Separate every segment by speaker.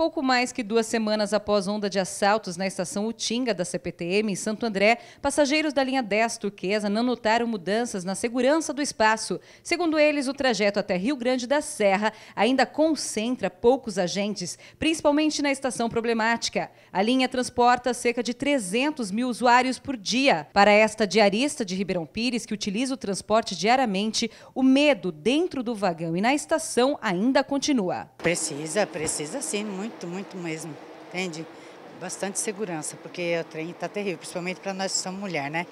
Speaker 1: Pouco mais que duas semanas após onda de assaltos na estação Utinga da CPTM em Santo André, passageiros da linha 10 turquesa não notaram mudanças na segurança do espaço. Segundo eles, o trajeto até Rio Grande da Serra ainda concentra poucos agentes, principalmente na estação problemática. A linha transporta cerca de 300 mil usuários por dia. Para esta diarista de Ribeirão Pires, que utiliza o transporte diariamente, o medo dentro do vagão e na estação ainda
Speaker 2: continua. Precisa, precisa sim, muito muito, muito mesmo, entende? Bastante segurança, porque o trem está terrível, principalmente para nós que somos mulher, né?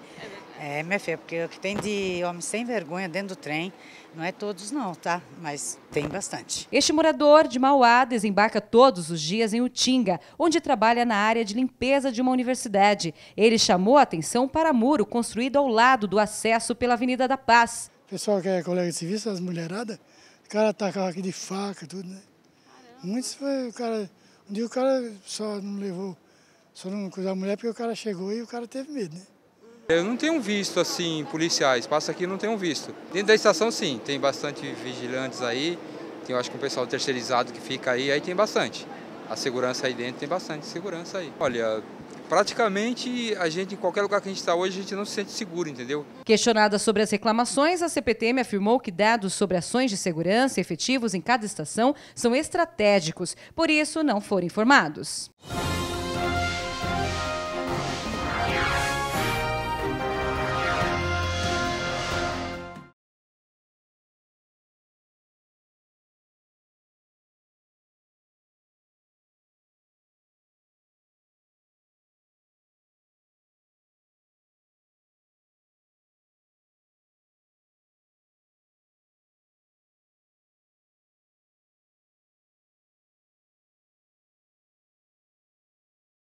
Speaker 2: É, é, minha filha, porque o que tem de homem sem vergonha dentro do trem, não é todos não, tá? Mas tem bastante.
Speaker 1: Este morador de Mauá desembarca todos os dias em Utinga, onde trabalha na área de limpeza de uma universidade. Ele chamou a atenção para muro construído ao lado do acesso
Speaker 3: pela Avenida da Paz. O pessoal que é colega de serviço, as mulheradas, o cara tacava tá aqui de faca, tudo, né? Muitos foi o cara e o cara só não levou, só não cuidou da mulher porque o cara chegou e o cara teve medo, né?
Speaker 4: Eu não tenho visto assim policiais, passa aqui não tenho visto. Dentro da estação sim, tem bastante vigilantes aí, tem eu acho que um pessoal terceirizado que fica aí, aí tem bastante. A segurança aí dentro tem bastante segurança aí. Olha, praticamente a gente, em qualquer lugar que a gente está hoje, a gente não se sente seguro, entendeu?
Speaker 1: Questionada sobre as reclamações, a CPTM afirmou que dados sobre ações de segurança efetivos em cada estação são estratégicos, por isso não foram informados.